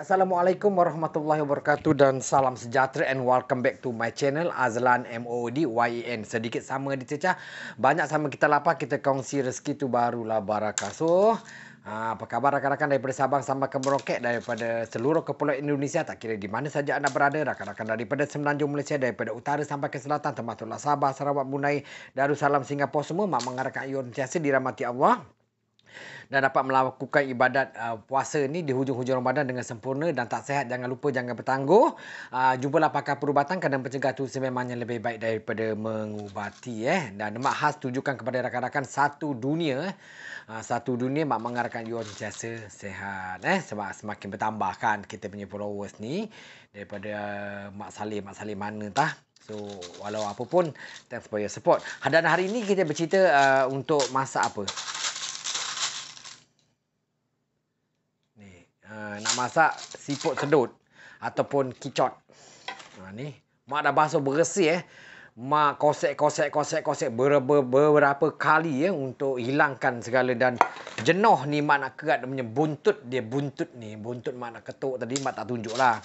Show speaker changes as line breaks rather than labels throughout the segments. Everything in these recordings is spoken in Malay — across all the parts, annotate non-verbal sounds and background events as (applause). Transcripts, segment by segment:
Assalamualaikum warahmatullahi wabarakatuh dan salam sejahtera and welcome back to my channel Azlan MOD YEN. Sedikit sama dicecah, banyak sama kita lapar, kita kongsi rezeki tu barulah barakah. So, ha, apa khabar rakan-rakan daripada Sabang sampai ke Merauke daripada seluruh kepulauan Indonesia tak kira di mana saja anda berada rakan-rakan daripada semenanjung Malaysia daripada utara sampai ke selatan termasuklah Sabah, Sarawak, Brunei, Darussalam, Singapura semua mak mengarahkan ion sentiasa dirahmati Allah dan dapat melakukan ibadat uh, puasa ni di hujung-hujung Ramadan dengan sempurna dan tak sehat jangan lupa jangan bertangguh uh, jumpalah pakar perubatan kerana pencegah tu sememangnya lebih baik daripada mengubati eh dan mak khas tunjukkan kepada rakan-rakan satu dunia uh, satu dunia mak mengarahkan you jasa sehat eh sebab semakin bertambah kan kita punya followers ni daripada uh, mak Saleh mak Saleh mana tah So, walau apapun pun, thanks for your support. Dan hari ini kita bercerita uh, untuk masa apa? masak siput sedut ataupun kicot. Ha ni, mak dah basuh bersih eh. Mak kosek-kosek-kosek-kosek beberapa, beberapa kali ya untuk hilangkan segala dan jenuh ni mak nak kerat punya buntut dia buntut ni, buntut mak nak ketuk tadi mak tak lah,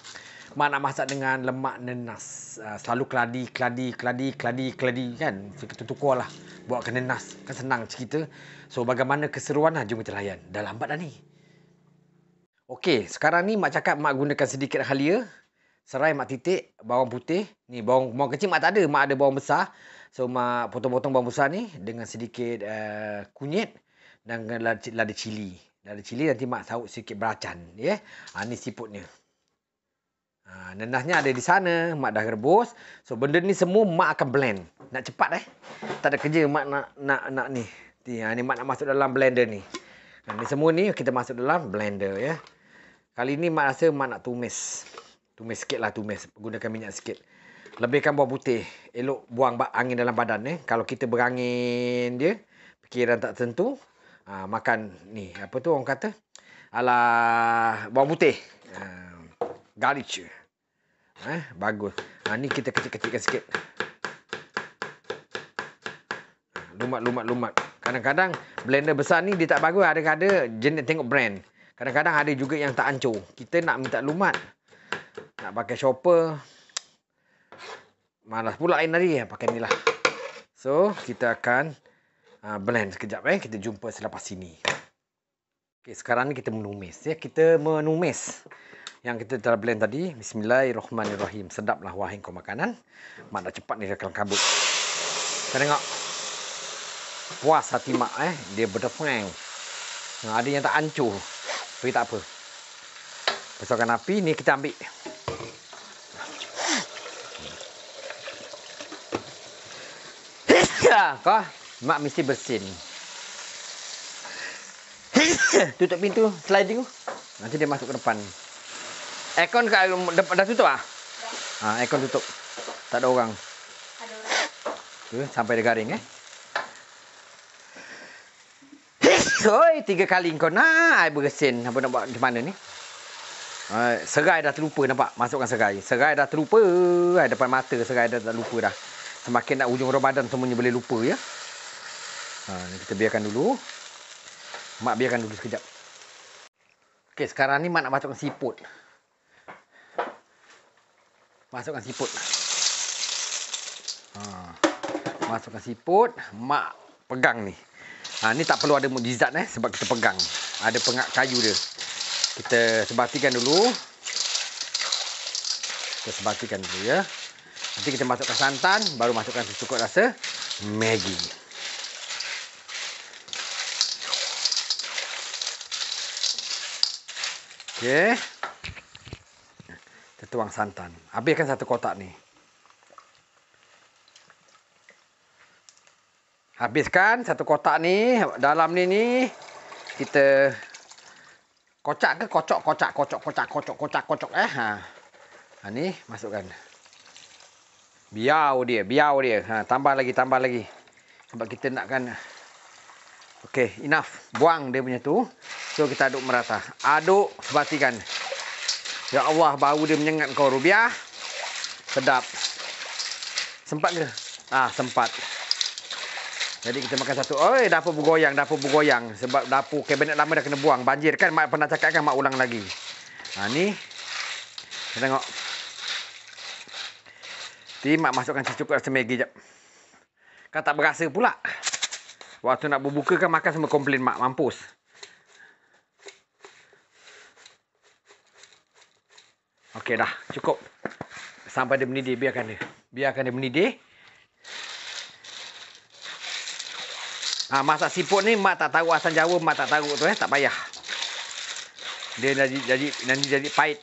Mak nak masak dengan lemak nenas. Ha, selalu keladi, keladi, keladi, keladi, keladi kan. Kita tukar lah. Buat ke nenas. Kan senang cerita. So bagaimana keseruan lah. Jom kita Dah lambat dah ni. Okey, sekarang ni mak cakap mak gunakan sedikit halia. Serai mak titik, bawang putih. Ni bawang, bawang kecil mak tak ada. Mak ada bawang besar. So, mak potong-potong bawang besar ni dengan sedikit uh, kunyit dan lada cili. Lada cili nanti mak sawut sedikit beracan. Ya, yeah? ha, ni siputnya. Ha, ah, nenahnya ada di sana. Mak dah rebus. So, benda ni semua mak akan blend. Nak cepat eh. Tak ada kerja mak nak nak, nak ni. Ni, ha, ah, ni mak nak masuk dalam blender ni. Ha, ni semua ni kita masuk dalam blender ya. Yeah? Kali ni Mak rasa Mak nak tumis. Tumis sikit lah tumis. Gunakan minyak sikit. Lebihkan buah putih. Elok buang angin dalam badan. Eh. Kalau kita berangin dia. Fikiran tak tentu. Ha, makan ni. Apa tu orang kata? ala Buah putih. Ha, garlic. Ha, bagus. Ha, ni kita kecil-kecilkan sikit. Lumat-lumat-lumat. Kadang-kadang blender besar ni dia tak bagus. Ada-ada jenis tengok brand. Kadang-kadang ada juga yang tak hancur. Kita nak minta lumat. Nak pakai chopper. Malas pula lain hari. Pakai ni lah. So, kita akan ah, blend sekejap. Eh. Kita jumpa selepas sini. Okay, sekarang ni kita menumis. Ya. Kita menumis yang kita telah blend tadi. Bismillahirrahmanirrahim. Sedaplah wahing kau makanan. Mak dah cepat ni kalau kabut. Kau tengok. Puas hati mak eh. Dia berdefeng. Ada yang tak hancur. Tapi tak apa. Besokkan api ni kita ambil. (coughs) Kau, mak mesti bersin. (coughs) Tutup pintu sliding tu. Nanti dia masuk ke depan. Aircon kat depan dah tutup ah? Ha, aircon tutup. Tak ada orang. Ada orang. Tu sampai dia garing eh. Hoi, tiga kali kau nak air beresin. Apa nak buat macam mana ni? Hai, serai dah terlupa nampak. Masukkan serai. Serai dah terlupa. Hai, depan mata serai dah terlupa dah. Semakin nak ujung Ramadan semuanya boleh lupa ya. Ha, kita biarkan dulu. Mak biarkan dulu sekejap. Okay, sekarang ni Mak nak masukkan siput. Masukkan siput. Ha, masukkan siput. Mak pegang ni. Ha, ni tak perlu ada mujizat eh sebab kita pegang. Ada pengak kayu dia. Kita sebatikan dulu. Kita sebatikan dulu ya. Nanti kita masukkan santan, baru masukkan secukup rasa Maggi. Okey. Kita tuang santan. Habiskan satu kotak ni. habiskan satu kotak ni dalam ni ni kita kocak ke kocok kocak kocok kocak kocok kocak kocok eh ha. ha ni masukkan biau dia biau dia ha tambah lagi tambah lagi sebab kita nakkan okey enough buang dia punya tu so kita aduk merata aduk pastikan ya Allah bau dia menyengat kau rubiah sedap sempat ke ah sempat jadi kita makan satu. Oi, dapur bergoyang, dapur bergoyang sebab dapur kabinet lama dah kena buang. Banjir kan mak pernah cakap kan mak ulang lagi. Ha ni. Kita tengok. Ti mak masukkan secukup rasa Maggi jap. Kan tak berasa pula. Waktu nak berbuka kan makan semua komplain mak mampus. Okey dah, cukup. Sampai dia mendidih, biarkan dia. Biarkan dia mendidih. Ha, ah, masak siput ni mak tak tahu asam jawa mak tak tahu tu eh tak payah. Dia jadi jadi nanti jadi pahit.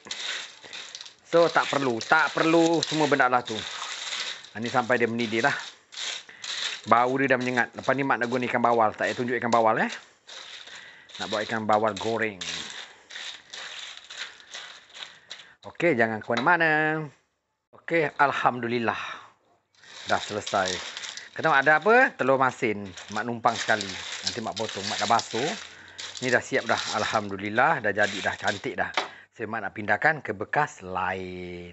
So tak perlu, tak perlu semua benda lah tu. Ha, ni sampai dia mendidih lah. Bau dia dah menyengat. Lepas ni mak nak guna ikan bawal. Tak payah tunjuk ikan bawal eh. Nak buat ikan bawal goreng. Okey, jangan ke mana-mana. Okey, Alhamdulillah. Dah selesai. Kena ada apa? Telur masin. Mak numpang sekali. Nanti mak potong. Mak dah basuh. Ni dah siap dah. Alhamdulillah. Dah jadi dah. Cantik dah. Saya so, mak nak pindahkan ke bekas lain.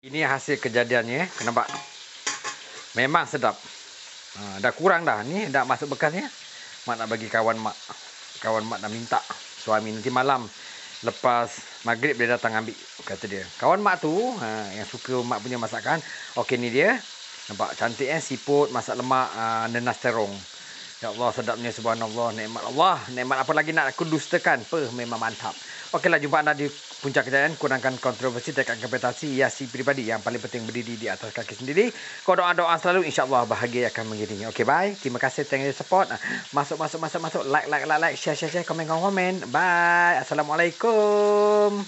Ini hasil kejadiannya. Kena bak. Memang sedap. Uh, dah kurang dah. Ni dah masuk bekasnya. Mak nak bagi kawan mak. Kawan mak nak minta. Suami nanti malam. Lepas maghrib dia datang ambil. Kata dia. Kawan mak tu. Uh, yang suka mak punya masakan. Okey ni dia. Nampak cantik eh siput masak lemak uh, nenas terong. Ya Allah sedapnya subhanallah nikmat Allah. Nikmat apa lagi nak aku dustakan? Peh memang mantap. Okeylah jumpa anda di puncak kejayaan kurangkan kontroversi dekat kompetisi. ya si pribadi yang paling penting berdiri di atas kaki sendiri. Kau doa-doa selalu insyaallah bahagia akan mengiringi. Okey bye. Terima kasih thank support. Ah, masuk masuk masuk masuk like like like like share share share komen komen. Bye. Assalamualaikum.